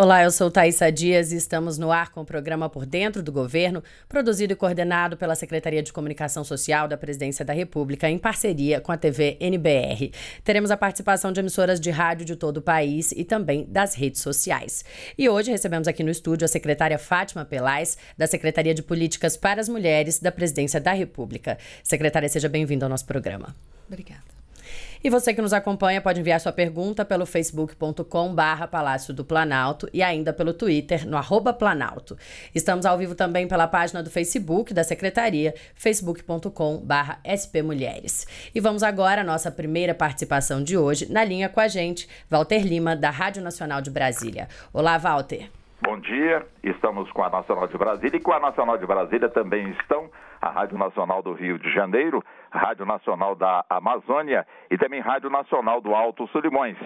Olá, eu sou Thaisa Dias e estamos no ar com o programa Por Dentro do Governo, produzido e coordenado pela Secretaria de Comunicação Social da Presidência da República, em parceria com a TV NBR. Teremos a participação de emissoras de rádio de todo o país e também das redes sociais. E hoje recebemos aqui no estúdio a secretária Fátima Pelais, da Secretaria de Políticas para as Mulheres da Presidência da República. Secretária, seja bem-vinda ao nosso programa. Obrigada. E você que nos acompanha pode enviar sua pergunta pelo facebook.com barra Palácio do Planalto e ainda pelo Twitter no arroba Planalto. Estamos ao vivo também pela página do Facebook da Secretaria, facebook.com barra spmulheres. E vamos agora à nossa primeira participação de hoje, na linha com a gente, Walter Lima, da Rádio Nacional de Brasília. Olá, Walter. Bom dia, estamos com a Nacional de Brasília e com a Nacional de Brasília também estão a Rádio Nacional do Rio de Janeiro Rádio Nacional da Amazônia e também Rádio Nacional do Alto Solimões.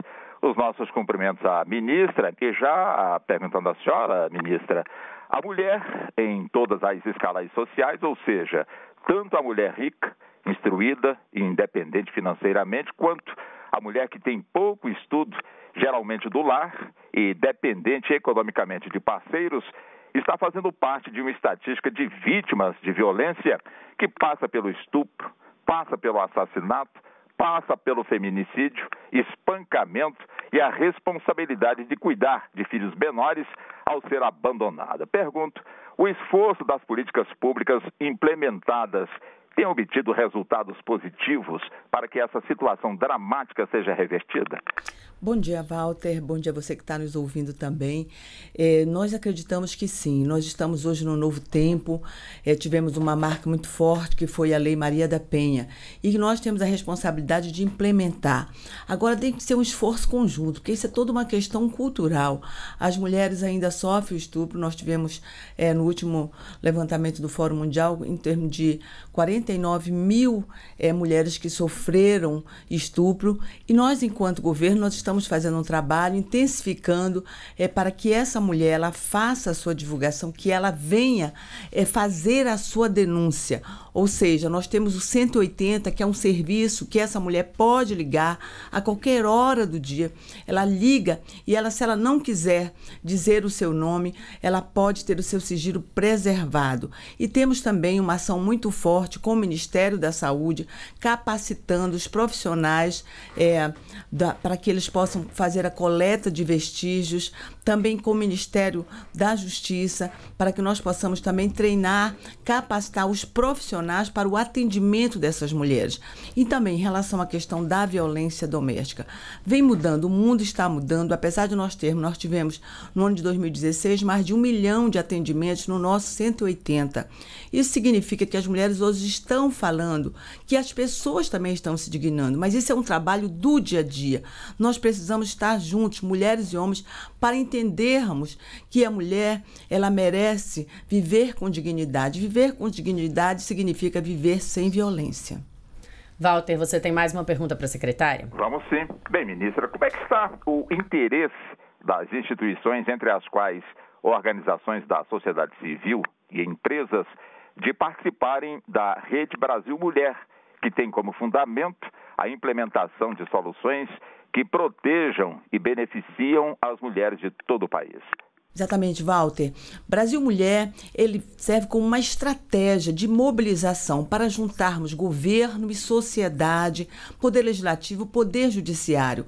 Os nossos cumprimentos à ministra que já ah, perguntando à senhora, ministra, a mulher em todas as escalas sociais, ou seja, tanto a mulher rica, instruída e independente financeiramente, quanto a mulher que tem pouco estudo, geralmente do lar, e dependente economicamente de parceiros, está fazendo parte de uma estatística de vítimas de violência que passa pelo estupro, passa pelo assassinato, passa pelo feminicídio, espancamento e a responsabilidade de cuidar de filhos menores ao ser abandonada. Pergunto: o esforço das políticas públicas implementadas tem obtido resultados positivos para que essa situação dramática seja revertida? Bom dia, Walter. Bom dia a você que está nos ouvindo também. É, nós acreditamos que sim. Nós estamos hoje num novo tempo. É, tivemos uma marca muito forte que foi a Lei Maria da Penha e nós temos a responsabilidade de implementar. Agora tem que ser um esforço conjunto, porque isso é toda uma questão cultural. As mulheres ainda sofrem o estupro. Nós tivemos é, no último levantamento do Fórum Mundial, em termos de 40 49 mil é, mulheres que sofreram estupro e nós, enquanto governo, nós estamos fazendo um trabalho intensificando é, para que essa mulher ela faça a sua divulgação, que ela venha é, fazer a sua denúncia. Ou seja, nós temos o 180, que é um serviço que essa mulher pode ligar a qualquer hora do dia. Ela liga e ela, se ela não quiser dizer o seu nome, ela pode ter o seu sigilo preservado. E temos também uma ação muito forte com com o Ministério da Saúde, capacitando os profissionais é, para que eles possam fazer a coleta de vestígios, também com o Ministério da Justiça, para que nós possamos também treinar, capacitar os profissionais para o atendimento dessas mulheres. E também em relação à questão da violência doméstica. Vem mudando, o mundo está mudando, apesar de nós termos, nós tivemos no ano de 2016 mais de um milhão de atendimentos no nosso 180. Isso significa que as mulheres hoje estão falando, que as pessoas também estão se dignando, mas isso é um trabalho do dia a dia. Nós precisamos estar juntos, mulheres e homens, para entender entendermos que a mulher, ela merece viver com dignidade. Viver com dignidade significa viver sem violência. Walter, você tem mais uma pergunta para a secretária? Vamos sim. Bem, ministra, como é que está o interesse das instituições, entre as quais organizações da sociedade civil e empresas, de participarem da Rede Brasil Mulher, que tem como fundamento a implementação de soluções que protejam e beneficiam as mulheres de todo o país. Exatamente, Walter. Brasil Mulher, ele serve como uma estratégia de mobilização para juntarmos governo e sociedade, poder legislativo, poder judiciário.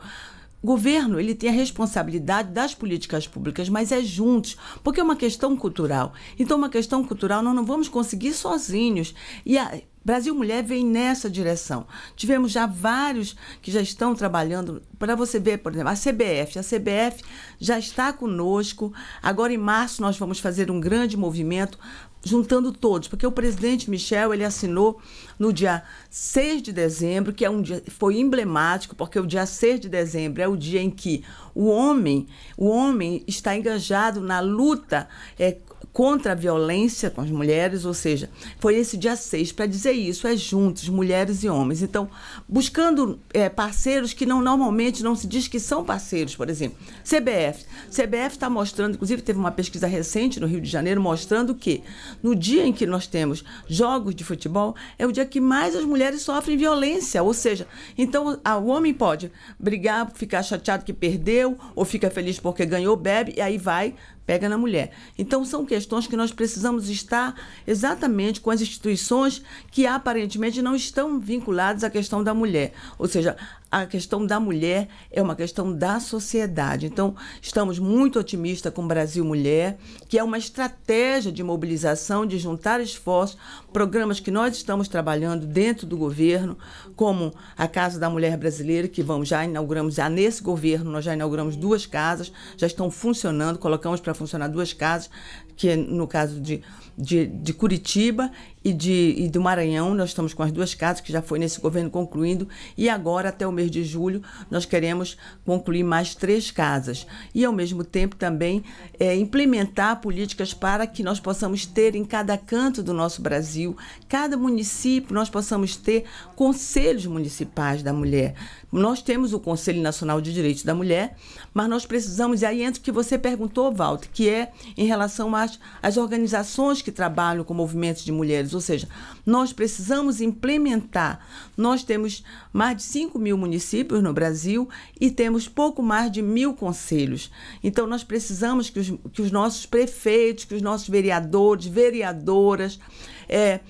Governo, ele tem a responsabilidade das políticas públicas, mas é juntos, porque é uma questão cultural. Então, uma questão cultural nós não vamos conseguir sozinhos. E a, Brasil Mulher vem nessa direção. Tivemos já vários que já estão trabalhando. Para você ver, por exemplo, a CBF. A CBF já está conosco. Agora, em março, nós vamos fazer um grande movimento juntando todos, porque o presidente Michel ele assinou no dia 6 de dezembro, que é um dia foi emblemático, porque o dia 6 de dezembro é o dia em que o homem, o homem está engajado na luta é, contra a violência com as mulheres, ou seja, foi esse dia 6 para dizer isso, é juntos, mulheres e homens. Então, buscando é, parceiros que não normalmente não se diz que são parceiros, por exemplo, CBF. CBF está mostrando, inclusive teve uma pesquisa recente no Rio de Janeiro mostrando que no dia em que nós temos jogos de futebol, é o dia que mais as mulheres sofrem violência, ou seja, então a, o homem pode brigar, ficar chateado que perdeu, ou fica feliz porque ganhou, bebe, e aí vai pega na mulher. Então são questões que nós precisamos estar exatamente com as instituições que aparentemente não estão vinculadas à questão da mulher, ou seja, a questão da mulher é uma questão da sociedade. Então, estamos muito otimistas com o Brasil Mulher, que é uma estratégia de mobilização, de juntar esforços, programas que nós estamos trabalhando dentro do governo, como a Casa da Mulher Brasileira, que vamos já inauguramos já nesse governo, nós já inauguramos duas casas, já estão funcionando, colocamos para funcionar duas casas, que é no caso de, de, de Curitiba e, de, e do Maranhão, nós estamos com as duas casas que já foi nesse governo concluindo, e agora até o mês de julho, nós queremos concluir mais três casas e, ao mesmo tempo, também é, implementar políticas para que nós possamos ter em cada canto do nosso Brasil, cada município, nós possamos ter conselhos municipais da mulher, nós temos o Conselho Nacional de Direitos da Mulher, mas nós precisamos, e aí entra o que você perguntou, Walter, que é em relação às, às organizações que trabalham com movimentos de mulheres, ou seja, nós precisamos implementar. Nós temos mais de 5 mil municípios no Brasil e temos pouco mais de mil conselhos. Então, nós precisamos que os, que os nossos prefeitos, que os nossos vereadores, vereadoras, é,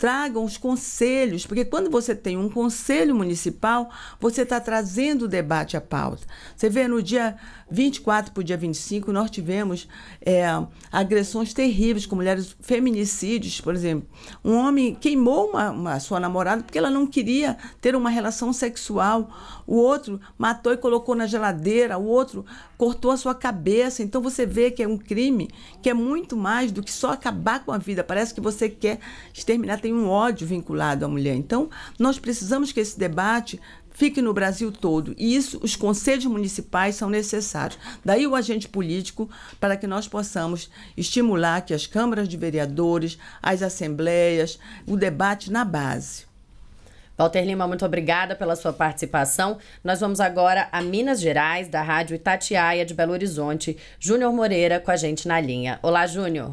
tragam os conselhos, porque quando você tem um conselho municipal, você está trazendo o debate à pauta. Você vê, no dia 24 para o dia 25, nós tivemos é, agressões terríveis com mulheres, feminicídios, por exemplo. Um homem queimou uma, uma, sua namorada porque ela não queria ter uma relação sexual. O outro matou e colocou na geladeira. O outro cortou a sua cabeça. Então você vê que é um crime que é muito mais do que só acabar com a vida. Parece que você quer exterminar, tem um ódio vinculado à mulher. Então nós precisamos que esse debate fique no Brasil todo. E isso, os conselhos municipais são necessários. Daí o agente político, para que nós possamos estimular que as câmaras de vereadores, as assembleias, o debate na base. Walter Lima, muito obrigada pela sua participação. Nós vamos agora a Minas Gerais, da Rádio Itatiaia de Belo Horizonte. Júnior Moreira com a gente na linha. Olá, Júnior.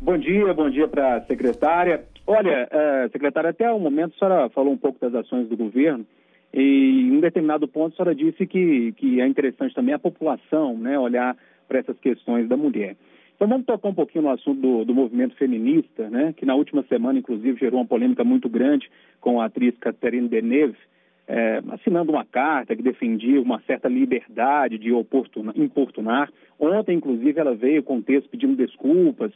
Bom dia, bom dia para a secretária. Olha, uh, secretária, até o momento a senhora falou um pouco das ações do governo e em um determinado ponto a senhora disse que, que é interessante também a população né, olhar para essas questões da mulher. Então vamos tocar um pouquinho no assunto do, do, movimento feminista, né? que na última semana, inclusive, gerou uma polêmica muito grande com a atriz Catherine Deneuve, é, assinando uma carta que defendia uma certa liberdade de importunar. Ontem, inclusive, ela veio com um texto pedindo desculpas.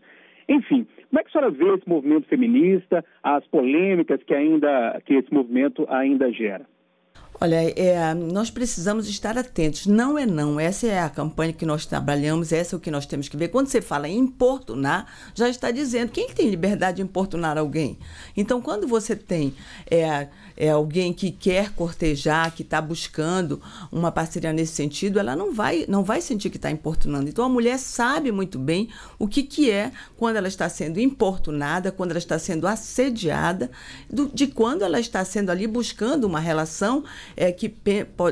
Enfim, como é que a senhora vê esse movimento feminista, as polêmicas que ainda que esse movimento ainda gera? Olha, é, nós precisamos estar atentos. Não é não. Essa é a campanha que nós trabalhamos, essa é o que nós temos que ver. Quando você fala em importunar, já está dizendo quem que tem liberdade de importunar alguém. Então, quando você tem é, é alguém que quer cortejar, que está buscando uma parceria nesse sentido, ela não vai, não vai sentir que está importunando. Então, a mulher sabe muito bem o que, que é quando ela está sendo importunada, quando ela está sendo assediada, do, de quando ela está sendo ali buscando uma relação é, que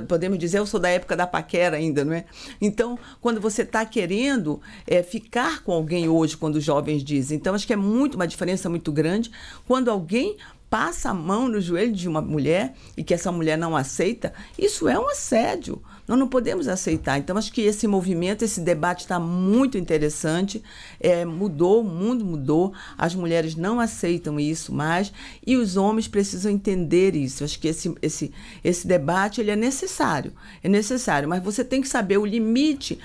podemos dizer, eu sou da época da paquera ainda, não é? Então, quando você está querendo é, ficar com alguém hoje, quando os jovens dizem, então acho que é muito uma diferença muito grande quando alguém passa a mão no joelho de uma mulher e que essa mulher não aceita, isso é um assédio. Nós não podemos aceitar. Então, acho que esse movimento, esse debate está muito interessante. É, mudou, o mundo mudou. As mulheres não aceitam isso mais e os homens precisam entender isso. Acho que esse, esse, esse debate ele é necessário. É necessário, mas você tem que saber o limite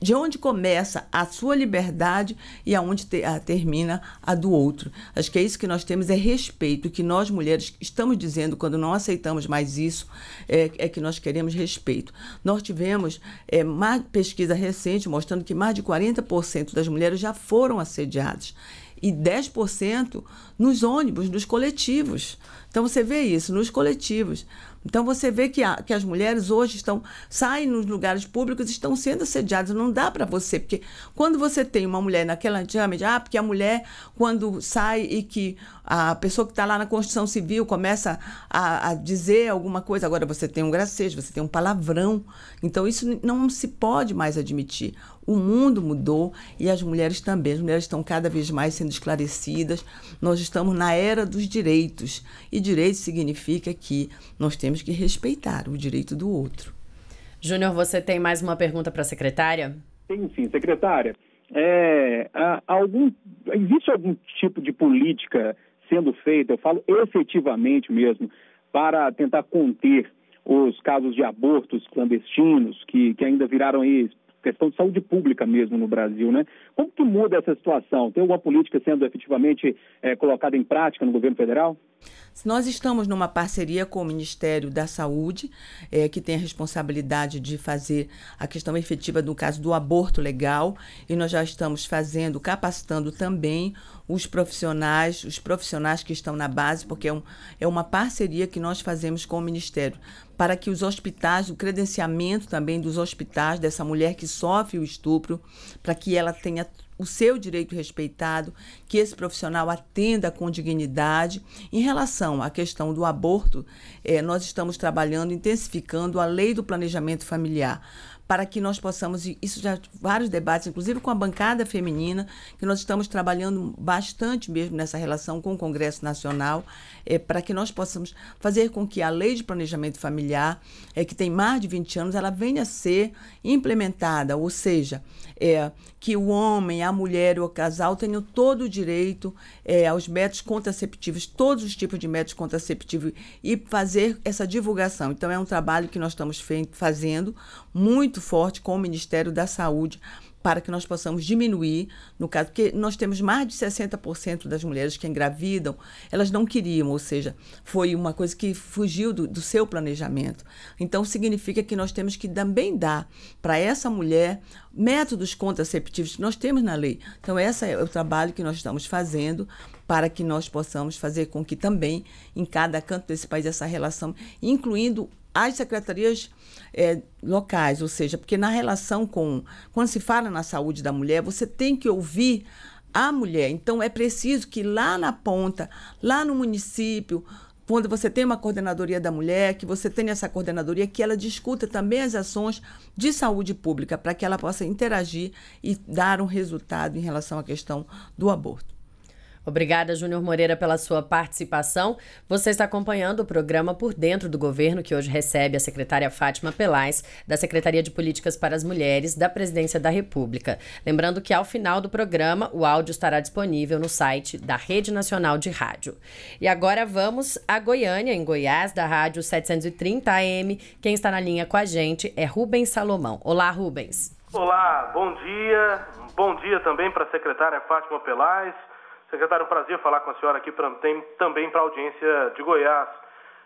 de onde começa a sua liberdade e aonde te, a, ah, termina a do outro. Acho que é isso que nós temos, é respeito. O que nós mulheres estamos dizendo quando não aceitamos mais isso é, é que nós queremos respeito. Nós tivemos é, uma pesquisa recente mostrando que mais de 40% das mulheres já foram assediadas e 10% nos ônibus, nos coletivos. Então você vê isso nos coletivos. Então você vê que, a, que as mulheres hoje estão saem nos lugares públicos estão sendo assediadas. Não dá para você, porque quando você tem uma mulher naquela antigamente, ah, porque a mulher quando sai e que a pessoa que está lá na Constituição Civil começa a, a, dizer alguma coisa, agora você tem um gracejo, você tem um palavrão. Então isso não se pode mais admitir. O mundo mudou e as mulheres também. As mulheres estão cada vez mais sendo esclarecidas. Nós estamos na era dos direitos. E direito significa que nós temos que respeitar o direito do outro. Júnior, você tem mais uma pergunta para a secretária? Tem sim, secretária. É, há, algum, existe algum tipo de política sendo feita, eu falo efetivamente mesmo, para tentar conter os casos de abortos clandestinos que, que ainda viraram aí questão de saúde pública mesmo no Brasil, né? Como que muda essa situação? Tem alguma política sendo efetivamente é, colocada em prática no governo federal? Nós estamos numa parceria com o Ministério da Saúde, é, que tem a responsabilidade de fazer a questão efetiva do caso do aborto legal, e nós já estamos fazendo, capacitando também os profissionais, os profissionais que estão na base, porque é, um, é uma parceria que nós fazemos com o Ministério para que os hospitais, o credenciamento também dos hospitais dessa mulher que sofre o estupro, para que ela tenha o seu direito respeitado, que esse profissional atenda com dignidade. Em relação à questão do aborto, é, nós estamos trabalhando, intensificando a lei do planejamento familiar para que nós possamos, isso já vários debates, inclusive com a bancada feminina, que nós estamos trabalhando bastante mesmo nessa relação com o Congresso Nacional, é, para que nós possamos fazer com que a lei de planejamento familiar, é, que tem mais de 20 anos, ela venha a ser implementada, ou seja, é, que o homem, a mulher e o casal tenham todo o direito é, aos métodos contraceptivos, todos os tipos de métodos contraceptivos, e fazer essa divulgação. Então, é um trabalho que nós estamos fazendo muito forte com o Ministério da Saúde para que nós possamos diminuir, no caso, porque nós temos mais de 60% das mulheres que engravidam, elas não queriam, ou seja, foi uma coisa que fugiu do, do seu planejamento. Então, significa que nós temos que também dar para essa mulher métodos contraceptivos que nós temos na lei. Então, esse é o trabalho que nós estamos fazendo para que nós possamos fazer com que também, em cada canto desse país, essa relação, incluindo as secretarias é, locais, ou seja, porque na relação com. Quando se fala na saúde da mulher, você tem que ouvir a mulher. Então é preciso que lá na ponta, lá no município, quando você tem uma coordenadoria da mulher, que você tenha essa coordenadoria, que ela discuta também as ações de saúde pública, para que ela possa interagir e dar um resultado em relação à questão do aborto. Obrigada, Júnior Moreira, pela sua participação. Você está acompanhando o programa Por Dentro do Governo, que hoje recebe a secretária Fátima Pelais, da Secretaria de Políticas para as Mulheres, da Presidência da República. Lembrando que ao final do programa, o áudio estará disponível no site da Rede Nacional de Rádio. E agora vamos a Goiânia, em Goiás, da Rádio 730 AM. Quem está na linha com a gente é Rubens Salomão. Olá, Rubens. Olá, bom dia. Bom dia também para a secretária Fátima Pelais Secretário, um prazer falar com a senhora aqui pra, tem, também para a audiência de Goiás.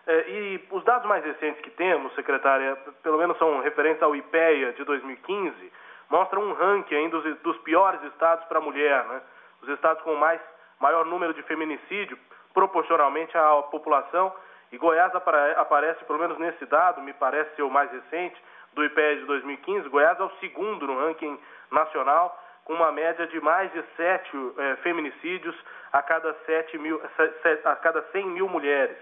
É, e os dados mais recentes que temos, secretária, pelo menos são referentes ao IPEA de 2015, mostram um ranking ainda dos, dos piores estados para a mulher, né? Os estados com mais, maior número de feminicídio proporcionalmente à população. E Goiás apare, aparece, pelo menos nesse dado, me parece ser o mais recente, do IPEA de 2015. Goiás é o segundo no ranking nacional com uma média de mais de sete é, feminicídios a cada, 7 mil, a cada 100 mil mulheres.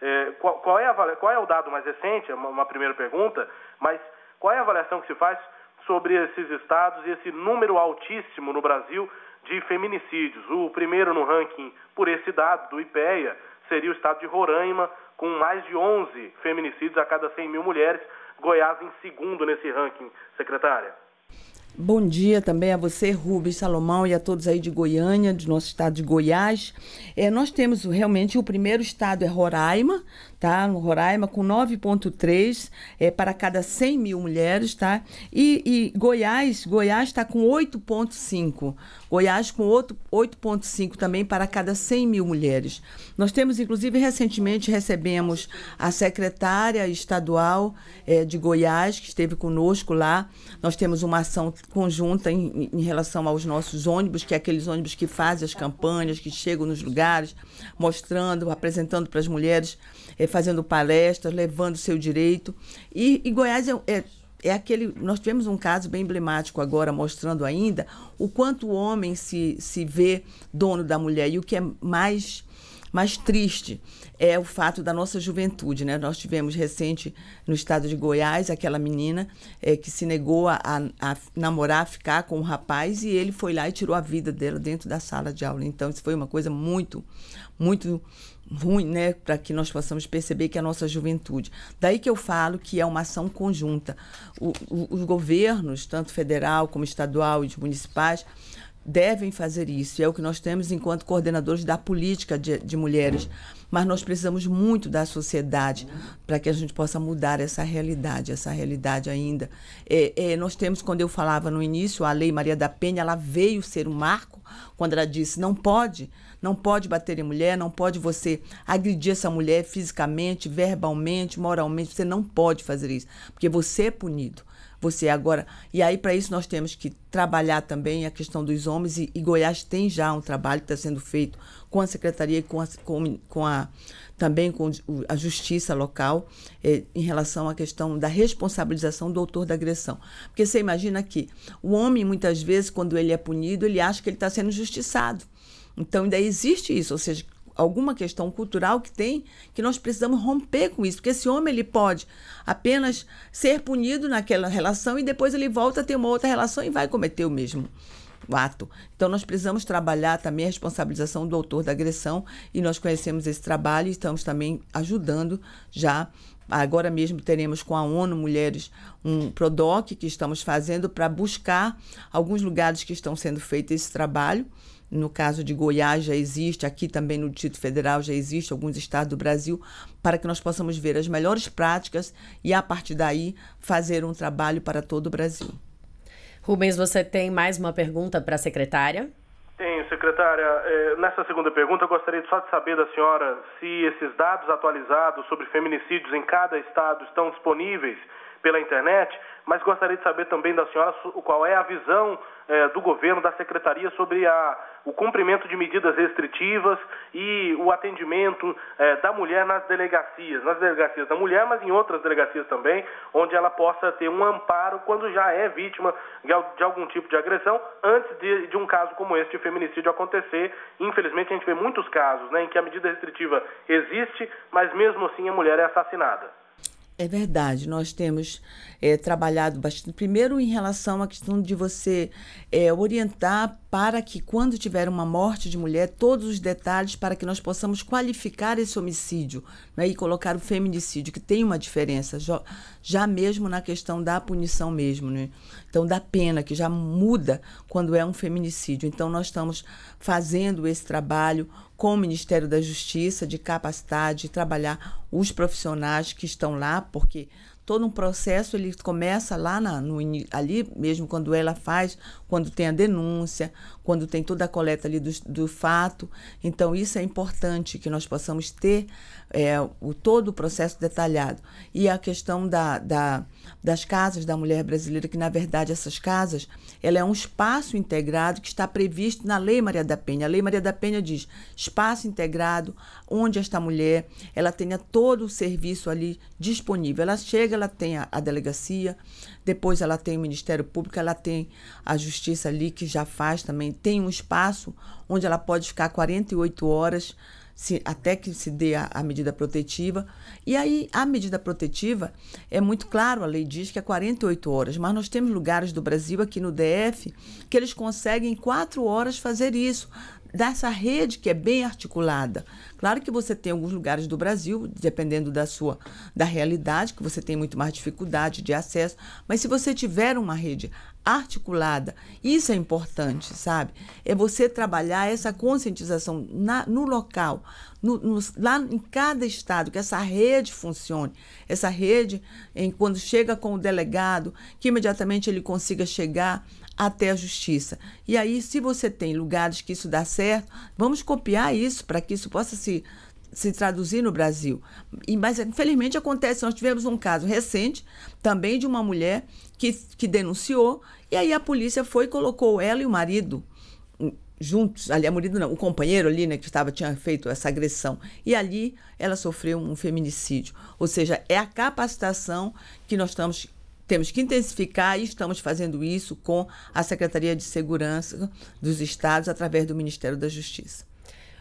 É, qual, qual, é a, qual é o dado mais recente? É uma, uma primeira pergunta, mas qual é a avaliação que se faz sobre esses estados e esse número altíssimo no Brasil de feminicídios? O primeiro no ranking por esse dado do IPEA seria o estado de Roraima, com mais de 11 feminicídios a cada 100 mil mulheres. Goiás em segundo nesse ranking, secretária. Bom dia também a você, Rubens Salomão, e a todos aí de Goiânia, do nosso estado de Goiás. É, nós temos realmente o primeiro estado é Roraima, tá? No Roraima, com 9,3 é, para cada 100 mil mulheres, tá? E, e Goiás, Goiás está com 8,5. Goiás com 8,5 também para cada 100 mil mulheres. Nós temos, inclusive, recentemente recebemos a secretária estadual é, de Goiás, que esteve conosco lá. Nós temos uma ação conjunta em, em relação aos nossos ônibus, que é aqueles ônibus que fazem as campanhas, que chegam nos lugares, mostrando, apresentando para as mulheres é, fazendo palestras, levando o seu direito. E, e Goiás é, é, é, aquele. Nós tivemos um caso bem emblemático agora, mostrando ainda o quanto o homem se, se vê dono da mulher. E o que é mais, mais triste é o fato da nossa juventude. Né? Nós tivemos recente no estado de Goiás aquela menina é, que se negou a, a, namorar, a ficar com um rapaz e ele foi lá e tirou a vida dela dentro da sala de aula. Então, isso foi uma coisa muito, muito ruim, né, para que nós possamos perceber que é a nossa juventude. Daí que eu falo que é uma ação conjunta. O, o, os governos, tanto federal como estadual e de municipais, devem fazer isso. É o que nós temos enquanto coordenadores da política de, de mulheres. Mas nós precisamos muito da sociedade para que a gente possa mudar essa realidade, essa realidade ainda. É, é, nós temos, quando eu falava no início, a Lei Maria da Penha, ela veio ser um marco quando ela disse não pode não pode bater em mulher, não pode você agredir essa mulher fisicamente, verbalmente, moralmente. Você não pode fazer isso, porque você é punido. Você é agora. E aí, para isso, nós temos que trabalhar também a questão dos homens. E, e Goiás tem já um trabalho que está sendo feito com a secretaria e com a, com, com a, também com a justiça local eh, em relação à questão da responsabilização do autor da agressão. Porque você imagina que o homem, muitas vezes, quando ele é punido, ele acha que ele está sendo justiçado. Então, ainda existe isso, ou seja, alguma questão cultural que tem que nós precisamos romper com isso, porque esse homem ele pode apenas ser punido naquela relação e depois ele volta a ter uma outra relação e vai cometer o mesmo ato. Então nós precisamos trabalhar também a responsabilização do autor da agressão e nós conhecemos esse trabalho e estamos também ajudando já Agora mesmo teremos com a ONU Mulheres um PRODOC que estamos fazendo para buscar alguns lugares que estão sendo feito esse trabalho no caso de Goiás já existe, aqui também no Distrito Federal já existe, alguns estados do Brasil, para que nós possamos ver as melhores práticas e, a partir daí, fazer um trabalho para todo o Brasil. Rubens, você tem mais uma pergunta para a secretária? Tenho, secretária. É, nessa segunda pergunta, eu gostaria só de saber da senhora se esses dados atualizados sobre feminicídios em cada estado estão disponíveis pela internet, mas gostaria de saber também da senhora qual é a visão é, do governo, da secretaria, sobre a o cumprimento de medidas restritivas e o atendimento é, da mulher nas delegacias, nas delegacias da mulher, mas em outras delegacias também, onde ela possa ter um amparo quando já é vítima de algum tipo de agressão, antes de, de um caso como esse de feminicídio acontecer. Infelizmente, a gente vê muitos casos né, em que a medida restritiva existe, mas mesmo assim a mulher é assassinada. É verdade, nós temos é, trabalhado bastante. Primeiro, em relação à questão de você é, orientar para que, quando tiver uma morte de mulher, todos os detalhes para que nós possamos qualificar esse homicídio né, e colocar o feminicídio, que tem uma diferença, já, já mesmo na questão da punição mesmo, né? então da pena, que já muda quando é um feminicídio. Então, nós estamos fazendo esse trabalho com o Ministério da Justiça de capacidade de trabalhar os profissionais que estão lá, porque todo um processo ele começa lá na, no, ali mesmo quando ela faz, quando tem a denúncia, quando tem toda a coleta ali do, do fato. Então isso é importante que nós possamos ter é, o todo o processo detalhado e a questão da, da, das casas da mulher brasileira que na verdade essas casas ela é um espaço integrado que está previsto na lei Maria da Penha. A lei Maria da Penha diz espaço integrado onde esta mulher ela tenha todo o serviço ali disponível. Ela chega ela tem a, a, delegacia, depois ela tem o Ministério Público, ela tem a justiça ali que já faz também, tem um espaço onde ela pode ficar 48 horas se, até que se dê a, a medida protetiva. E aí a medida protetiva é muito claro, a lei diz que é 48 horas, mas nós temos lugares do Brasil aqui no DF que eles conseguem em 4 horas fazer isso, dessa rede que é bem articulada. Claro que você tem alguns lugares do Brasil, dependendo da sua da realidade, que você tem muito mais dificuldade de acesso, mas se você tiver uma rede articulada, isso é importante, sabe? É você trabalhar essa conscientização na, no local, no, no, lá em cada estado, que essa rede funcione. Essa rede, em, quando chega com o delegado, que imediatamente ele consiga chegar até a justiça. E aí, se você tem lugares que isso dá certo, vamos copiar isso para que isso possa se, se traduzir no Brasil. E, mas, infelizmente, acontece. Nós tivemos um caso recente também de uma mulher que, que denunciou, e aí a polícia foi e colocou ela e o marido hum, juntos, ali a marido não, o companheiro ali, né, que estava tinha feito essa agressão. E ali ela sofreu um feminicídio. Ou seja, é a capacitação que nós estamos temos que intensificar e estamos fazendo isso com a Secretaria de Segurança dos Estados através do Ministério da Justiça.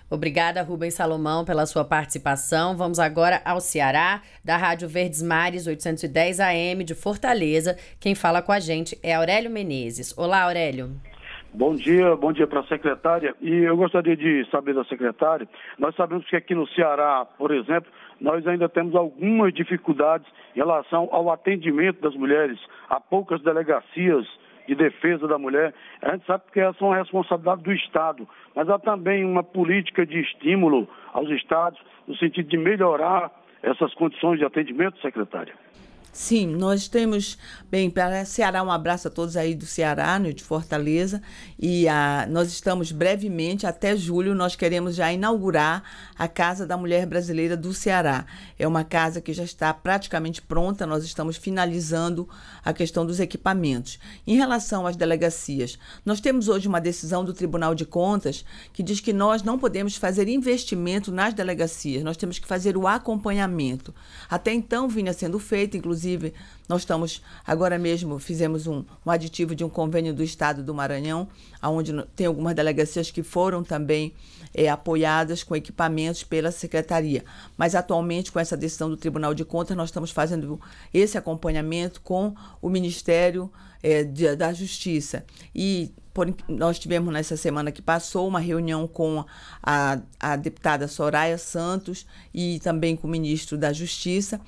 Obrigada, Rubens Salomão, pela sua participação. Vamos agora ao Ceará, da Rádio Verdes Mares 810 AM de Fortaleza. Quem fala com a gente é Aurélio Menezes. Olá, Aurélio. Bom dia, bom dia para a secretária. E eu gostaria de saber da secretária. Nós sabemos que aqui no Ceará, por exemplo, nós ainda temos algumas dificuldades em relação ao atendimento das mulheres. Há poucas delegacias de defesa da mulher. A gente sabe que essa é uma responsabilidade do Estado, mas há também uma política de estímulo aos Estados, no sentido de melhorar essas condições de atendimento, secretária. Sim, nós temos. Bem, para Ceará, um abraço a todos aí do Ceará, né, de Fortaleza. E a, nós estamos brevemente, até julho, nós queremos já inaugurar a Casa da Mulher Brasileira do Ceará. É uma casa que já está praticamente pronta, nós estamos finalizando a questão dos equipamentos. Em relação às delegacias, nós temos hoje uma decisão do Tribunal de Contas que diz que nós não podemos fazer investimento nas delegacias, nós temos que fazer o acompanhamento. Até então vinha sendo feito, inclusive Inclusive, nós estamos agora mesmo fizemos um, um aditivo de um convênio do Estado do Maranhão, onde tem algumas delegacias que foram também é, apoiadas com equipamentos pela secretaria. Mas atualmente, com essa decisão do Tribunal de Contas, nós estamos fazendo esse acompanhamento com o Ministério é, de, da Justiça e por, nós tivemos nessa semana que passou uma reunião com a, a deputada Soraya Santos e também com o ministro da Justiça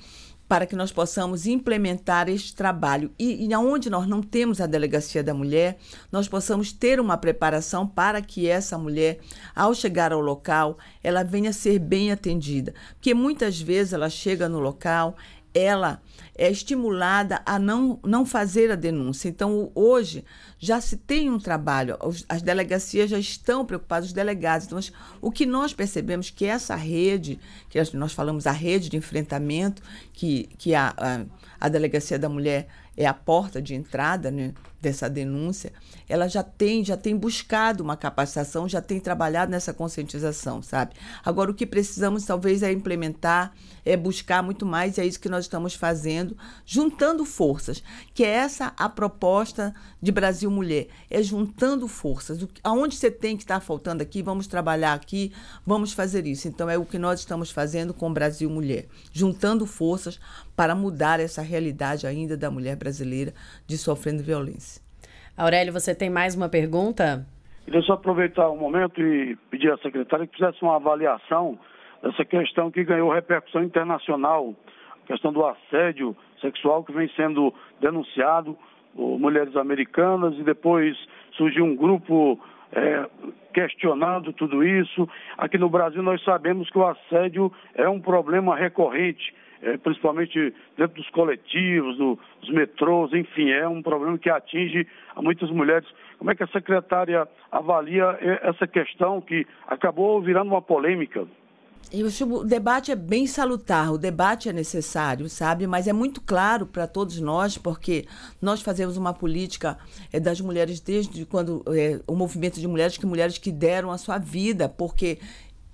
para que nós possamos implementar este trabalho. E, e onde nós não temos a delegacia da mulher, nós possamos ter uma preparação para que essa mulher, ao chegar ao local, ela venha ser bem atendida. Porque muitas vezes ela chega no local, ela é estimulada a não, não fazer a denúncia. Então, hoje, já se tem um trabalho, as delegacias já estão preocupadas, os delegados. Então, o que nós percebemos que essa rede, que nós falamos a rede de enfrentamento, que, que a, a, a Delegacia da Mulher é a porta de entrada né, dessa denúncia, ela já tem, já tem buscado uma capacitação, já tem trabalhado nessa conscientização, sabe? Agora o que precisamos talvez é implementar, é buscar muito mais, e é isso que nós estamos fazendo, juntando forças, que é essa a proposta de Brasil Mulher, é juntando forças. aonde você tem que estar tá faltando aqui, vamos trabalhar aqui, vamos fazer isso. Então é o que nós estamos fazendo com Brasil Mulher, juntando forças para mudar essa realidade ainda da mulher brasileira de sofrendo violência. Aurélio, você tem mais uma pergunta? Queria só aproveitar o um momento e pedir à secretária que fizesse uma avaliação dessa questão que ganhou repercussão internacional, a questão do assédio sexual que vem sendo denunciado por mulheres americanas e depois surgiu um grupo é, questionando tudo isso. Aqui no Brasil nós sabemos que o assédio é um problema recorrente é, principalmente dentro dos coletivos, dos metrôs, enfim, é um problema que atinge a muitas mulheres. Como é que a secretária avalia é, essa questão que acabou virando uma polêmica? Eu acho o debate é bem salutar, o debate é necessário, sabe? Mas é muito claro para todos nós, porque nós fazemos uma política é, das mulheres desde quando é, o movimento de mulheres, que mulheres que deram a sua vida, porque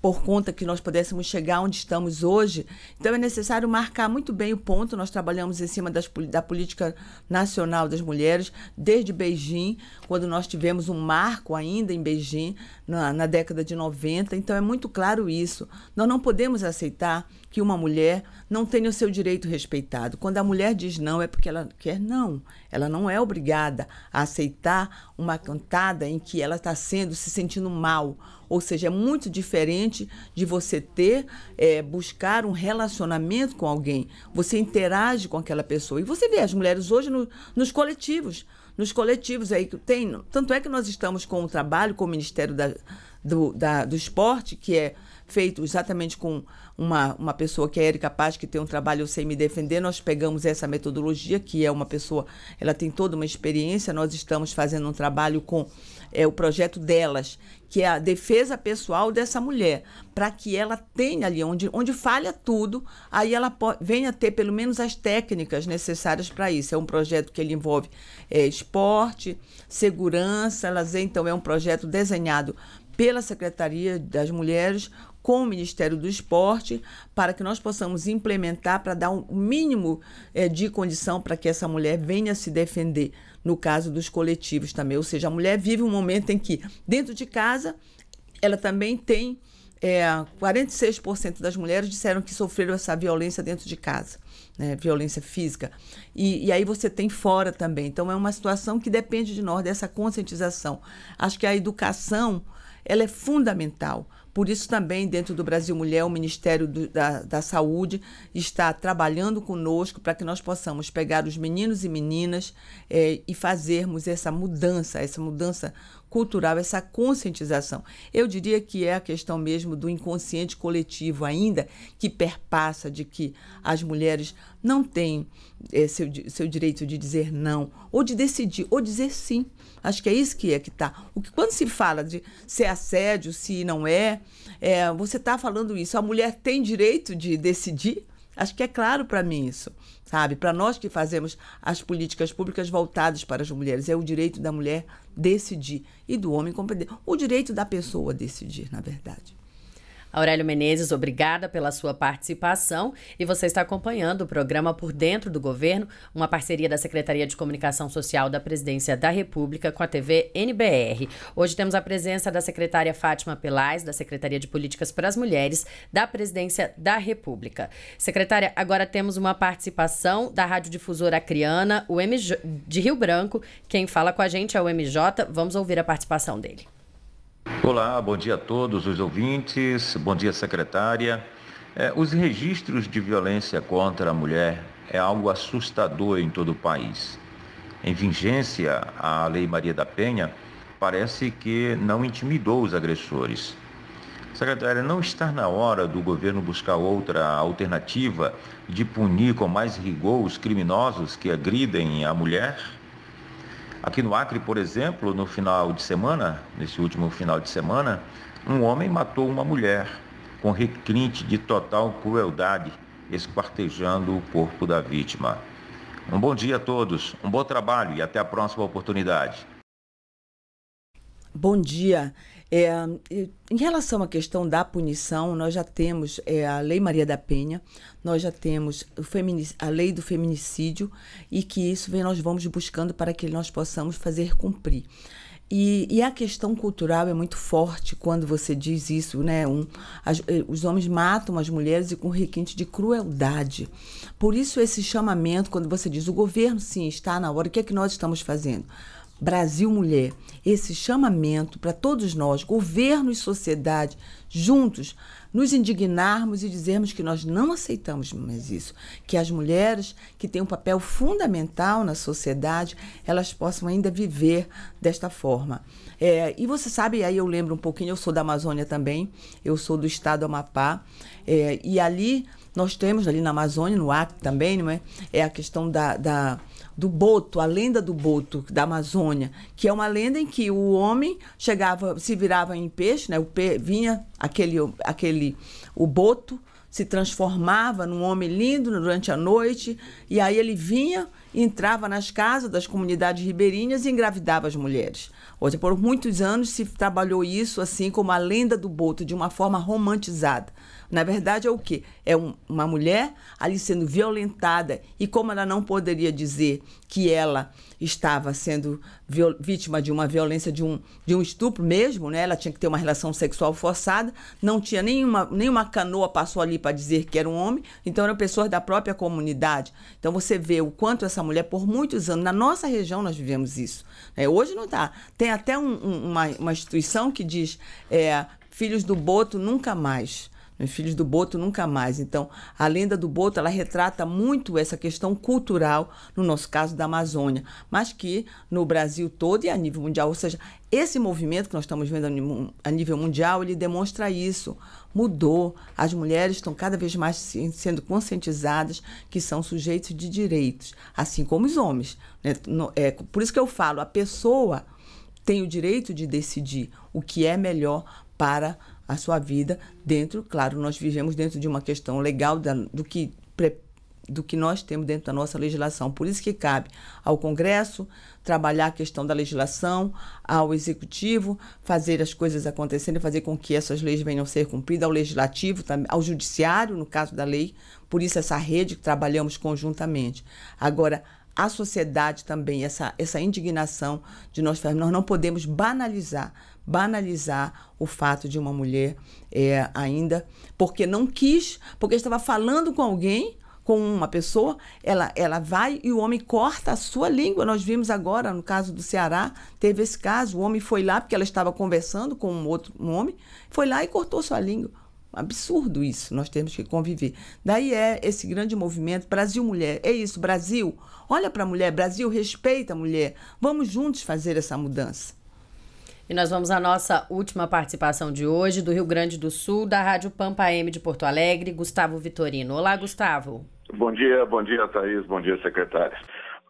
por conta que nós pudéssemos chegar onde estamos hoje. Então é necessário marcar muito bem o ponto. Nós trabalhamos em cima das, da política nacional das mulheres desde Beijing, quando nós tivemos um marco ainda em Beijing na, na década de 90. Então é muito claro isso. Nós não podemos aceitar que uma mulher não tenha o seu direito respeitado. Quando a mulher diz não, é porque ela quer não. Ela não é obrigada a aceitar uma cantada em que ela está sendo se sentindo mal ou seja, é muito diferente de você ter, é, buscar um relacionamento com alguém. Você interage com aquela pessoa. E você vê as mulheres hoje no, nos coletivos. Nos coletivos aí que tem. Tanto é que nós estamos com o trabalho com o Ministério da, do, da, do Esporte, que é feito exatamente com uma, uma pessoa que é Erika Paz, que tem um trabalho Eu Sei Me Defender. Nós pegamos essa metodologia, que é uma pessoa, ela tem toda uma experiência. Nós estamos fazendo um trabalho com é, o projeto delas, que é a defesa pessoal dessa mulher, para que ela tenha ali, onde, onde falha tudo, aí ela venha ter pelo menos as técnicas necessárias para isso. É um projeto que ele envolve é, esporte, segurança, então é um projeto desenhado pela Secretaria das Mulheres com o Ministério do Esporte para que nós possamos implementar para dar um mínimo é, de condição para que essa mulher venha se defender no caso dos coletivos também. Ou seja, a mulher vive um momento em que, dentro de casa, ela também tem. É, eh, 46% das mulheres disseram que sofreram essa violência dentro de casa, né? violência física. E, e aí você tem fora também. Então é uma situação que depende de nós, dessa conscientização. Acho que a educação ela é fundamental por isso, também, dentro do Brasil Mulher, o Ministério do, da, da Saúde está trabalhando conosco para que nós possamos pegar os meninos e meninas é, e fazermos essa mudança, essa mudança cultural, essa conscientização. Eu diria que é a questão mesmo do inconsciente coletivo ainda que perpassa de que as mulheres não têm é, seu, seu direito de dizer não, ou de decidir, ou dizer sim. Acho que é isso que é que está. O que quando se fala de se é assédio, se não é, é você está falando isso. A mulher tem direito de decidir. Acho que é claro para mim isso, sabe? Para nós que fazemos as políticas públicas voltadas para as mulheres, é o direito da mulher decidir e do homem compreender. O direito da pessoa decidir, na verdade. Aurélio Menezes, obrigada pela sua participação e você está acompanhando o programa Por Dentro do Governo, uma parceria da Secretaria de Comunicação Social da Presidência da República com a TV NBR. Hoje temos a presença da secretária Fátima Pelais, da Secretaria de Políticas para as Mulheres, da Presidência da República. Secretária, agora temos uma participação da Rádio Difusora Criana, o MJ, de Rio Branco. Quem fala com a gente é o MJ. Vamos ouvir a participação dele. Olá, bom dia a todos os ouvintes, bom dia secretária. É, os registros de violência contra a mulher é algo assustador em todo o país. Em vigência, a Lei Maria da Penha parece que não intimidou os agressores. Secretária, não está na hora do governo buscar outra alternativa de punir com mais rigor os criminosos que agridem a mulher? Aqui no Acre, por exemplo, no final de semana, nesse último final de semana, um homem matou uma mulher com requinte de total crueldade, esquartejando o corpo da vítima. Um bom dia a todos, um bom trabalho e até a próxima oportunidade. Bom dia. É, em relação à questão da punição, nós já temos é, a Lei Maria da Penha, nós já temos a Lei do Feminicídio e que isso vem, nós vamos buscando para que nós possamos fazer cumprir. E, e, a questão cultural é muito forte quando você diz isso, né? Um, as, eh, os homens matam as mulheres e com requinte de crueldade. Por isso esse chamamento, quando você diz o governo sim está na hora, o que é que nós estamos fazendo? Brasil Mulher, esse chamamento para todos nós, governo e sociedade, juntos, nos indignarmos e dizermos que nós não aceitamos mais isso, que as mulheres que têm um papel fundamental na sociedade, elas possam ainda viver desta forma. É, e você sabe, aí eu lembro um pouquinho, eu sou da Amazônia também, eu sou do estado Amapá, é, e ali nós temos, ali na Amazônia, no Acre também, não é? é a questão da, da do boto, a lenda do boto da Amazônia, que é uma lenda em que o homem chegava, se virava em peixe, né? O pe... vinha aquele aquele o boto se transformava num homem lindo durante a noite, e aí ele vinha, entrava nas casas das comunidades ribeirinhas e engravidava as mulheres. Hoje, por muitos anos se trabalhou isso assim como a lenda do boto, de uma forma romantizada. Na verdade, é o quê? É um, uma mulher ali sendo violentada. E como ela não poderia dizer que ela estava sendo vítima de uma violência, de um, de um estupro mesmo, né? ela tinha que ter uma relação sexual forçada, não tinha nenhuma, nenhuma canoa passou ali para dizer que era um homem, então eram pessoas da própria comunidade. Então você vê o quanto essa mulher, por muitos anos, na nossa região nós vivemos isso. Né? Hoje não está. Tem até um, um, uma, uma instituição que diz é, filhos do Boto nunca mais filhos do Boto nunca mais. Então, a lenda do Boto ela retrata muito essa questão cultural, no nosso caso da Amazônia, mas que no Brasil todo e a nível mundial, ou seja, esse movimento que nós estamos vendo a nível mundial, ele demonstra isso. Mudou. As mulheres estão cada vez mais sendo conscientizadas que são sujeitos de direitos, assim como os homens. Né? É, por isso que eu falo, a pessoa tem o direito de decidir o que é melhor para a a sua vida dentro, claro, nós vivemos dentro de uma questão legal da, do que pre, do que nós temos dentro da nossa legislação. Por isso que cabe ao Congresso trabalhar a questão da legislação, ao Executivo fazer as coisas acontecerem, fazer com que essas leis venham a ser cumpridas, ao Legislativo, ao Judiciário, no caso da lei. Por isso essa rede que trabalhamos conjuntamente. Agora, a sociedade também, essa, essa indignação de nós, nós não podemos banalizar, banalizar o fato de uma mulher é, ainda, porque não quis, porque estava falando com alguém, com uma pessoa, ela, ela vai e o homem corta a sua língua. Nós vimos agora, no caso do Ceará, teve esse caso, o homem foi lá, porque ela estava conversando com um outro um homem, foi lá e cortou sua língua. Absurdo isso, nós temos que conviver. Daí é esse grande movimento Brasil Mulher. É isso, Brasil. Olha para a mulher, Brasil respeita a mulher. Vamos juntos fazer essa mudança. E nós vamos à nossa última participação de hoje, do Rio Grande do Sul, da Rádio Pampa M de Porto Alegre, Gustavo Vitorino. Olá, Gustavo. Bom dia, bom dia, Thaís, bom dia, secretária.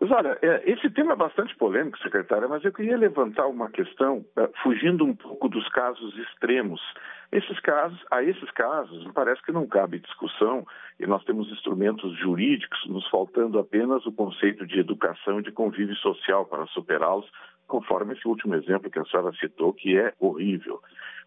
Mas olha, é, esse tema é bastante polêmico, secretária, mas eu queria levantar uma questão, é, fugindo um pouco dos casos extremos. Esses casos, a esses casos, parece que não cabe discussão, e nós temos instrumentos jurídicos, nos faltando apenas o conceito de educação e de convívio social para superá-los, conforme esse último exemplo que a senhora citou, que é horrível.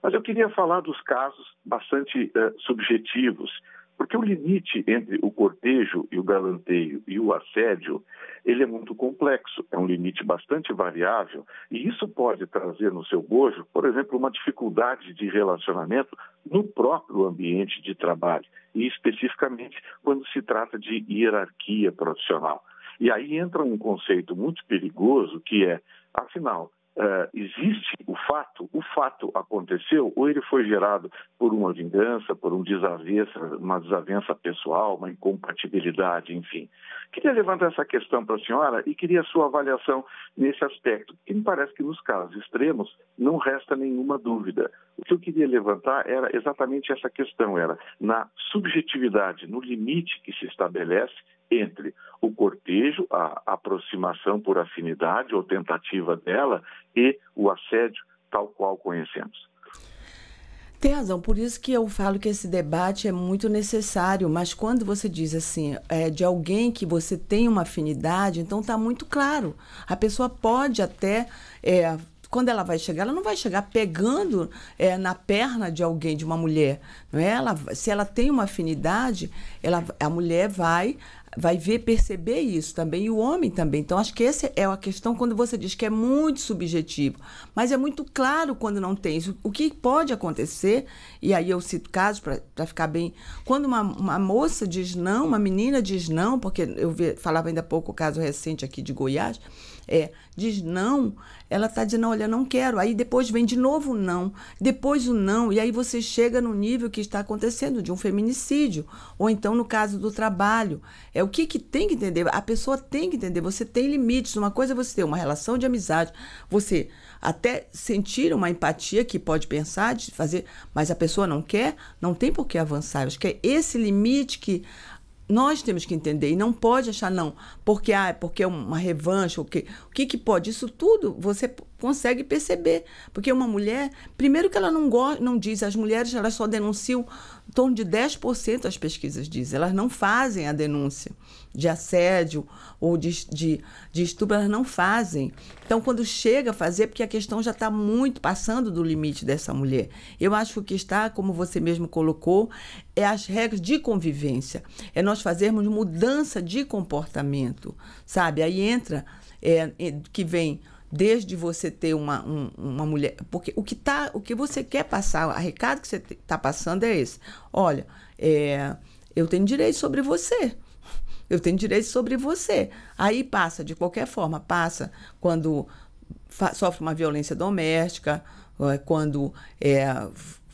Mas eu queria falar dos casos bastante uh, subjetivos, porque o limite entre o cortejo e o galanteio e o assédio, ele é muito complexo, é um limite bastante variável, e isso pode trazer no seu bojo, por exemplo, uma dificuldade de relacionamento no próprio ambiente de trabalho, e especificamente quando se trata de hierarquia profissional. E aí entra um conceito muito perigoso que é Afinal, Uh, existe o fato, o fato aconteceu ou ele foi gerado por uma vingança, por um desavença, uma desavença pessoal, uma incompatibilidade, enfim. Queria levantar essa questão para a senhora e queria a sua avaliação nesse aspecto, que me parece que nos casos extremos não resta nenhuma dúvida. O que eu queria levantar era exatamente essa questão, era na subjetividade, no limite que se estabelece entre o cortejo, a aproximação por afinidade ou tentativa dela e o assédio tal qual conhecemos. Tem razão, por isso que eu falo que esse debate é muito necessário, mas quando você diz assim, é, de alguém que você tem uma afinidade, então está muito claro. A pessoa pode até. É, quando ela vai chegar, ela não vai chegar pegando é, na perna de alguém, de uma mulher. Não é? ela, se ela tem uma afinidade, ela, a mulher vai vai ver, perceber isso também, e o homem também. Então, acho que essa é a questão quando você diz que é muito subjetivo, mas é muito claro quando não tem isso. O que pode acontecer, e aí eu cito casos para ficar bem, quando uma, uma, moça diz não, uma menina diz não, porque eu vi, falava ainda há pouco o caso recente aqui de Goiás, é, diz não, ela está dizendo, olha, não quero. Aí depois vem de novo o não, depois o não, e aí você chega no nível que está acontecendo de um feminicídio, ou então no caso do trabalho, é é o que, que tem que entender. A pessoa tem que entender. Você tem limites. Uma coisa é você ter uma relação de amizade, você até sentir uma empatia que pode pensar, de fazer, mas a pessoa não quer, não tem por que avançar. Eu acho que é esse limite que nós temos que entender e não pode achar não porque ah porque é uma revanche o que o que que pode isso tudo você consegue perceber porque uma mulher primeiro que ela não gosta não diz as mulheres elas só denunciam em torno de 10% as pesquisas dizem, elas não fazem a denúncia de assédio ou de, de, de estupro, elas não fazem. Então, quando chega a fazer, é porque a questão já está muito passando do limite dessa mulher. Eu acho que o que está, como você mesmo colocou, é as regras de convivência, é nós fazermos mudança de comportamento, sabe? Aí entra, é, que vem desde você ter uma, um, uma mulher. Porque o que, tá, o que você quer passar, o recado que você está passando é esse. Olha, é, eu tenho direito sobre você. Eu tenho direito sobre você. Aí passa, de qualquer forma, passa quando sofre uma violência doméstica, é, quando é,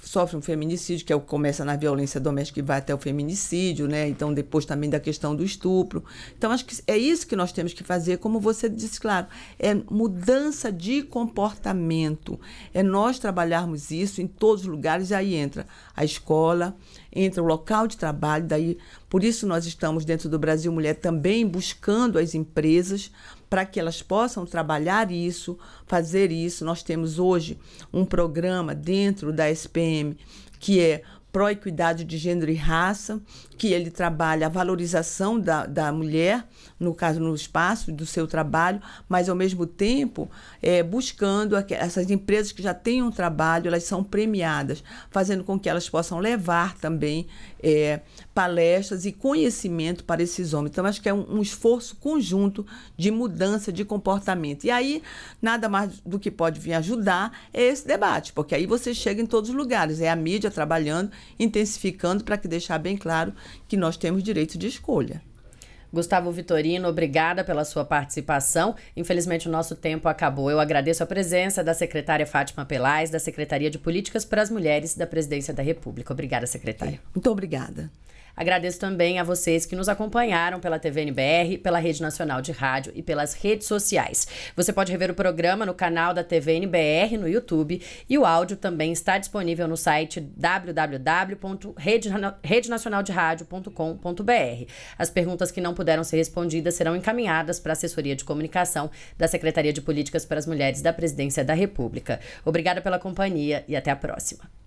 sofre um feminicídio, que é o que começa na violência doméstica e vai até o feminicídio, né? Então, depois também da questão do estupro. Então, acho que é isso que nós temos que fazer, como você disse, claro, é mudança de comportamento. É nós trabalharmos isso em todos os lugares, e aí entra a escola, entra o local de trabalho, daí por isso nós estamos dentro do Brasil Mulher também buscando as empresas para que elas possam trabalhar isso, fazer isso. Nós temos hoje um programa dentro da SPM que é Proequidade de Gênero e Raça, que ele trabalha a valorização da, da mulher, no caso, no espaço do seu trabalho, mas ao mesmo tempo é, buscando essas empresas que já têm um trabalho, elas são premiadas, fazendo com que elas possam levar também é, palestras e conhecimento para esses homens. Então, acho que é um, um esforço conjunto de mudança de comportamento. E aí, nada mais do que pode vir ajudar é esse debate, porque aí você chega em todos os lugares, é a mídia trabalhando, intensificando para que deixar bem claro que nós temos direito de escolha. Gustavo Vitorino, obrigada pela sua participação. Infelizmente, o nosso tempo acabou. Eu agradeço a presença da secretária Fátima Pelais, da Secretaria de Políticas para as Mulheres da Presidência da República. Obrigada, secretária. Muito obrigada. Agradeço também a vocês que nos acompanharam pela TVNBR, pela Rede Nacional de Rádio e pelas redes sociais. Você pode rever o programa no canal da TVNBR no YouTube e o áudio também está disponível no site www.redenacionalderadio.com.br. As perguntas que não puderam ser respondidas serão encaminhadas para a assessoria de comunicação da Secretaria de Políticas para as Mulheres da Presidência da República. Obrigada pela companhia e até a próxima.